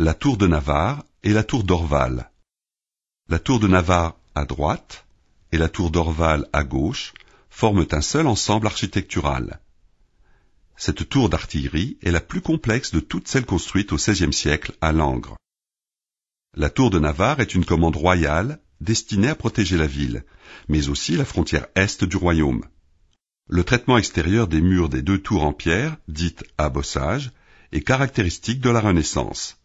la tour de Navarre et la tour d'Orval. La tour de Navarre à droite et la tour d'Orval à gauche forment un seul ensemble architectural. Cette tour d'artillerie est la plus complexe de toutes celles construites au XVIe siècle à Langres. La tour de Navarre est une commande royale destinée à protéger la ville, mais aussi la frontière est du royaume. Le traitement extérieur des murs des deux tours en pierre, dites bossage, est caractéristique de la Renaissance.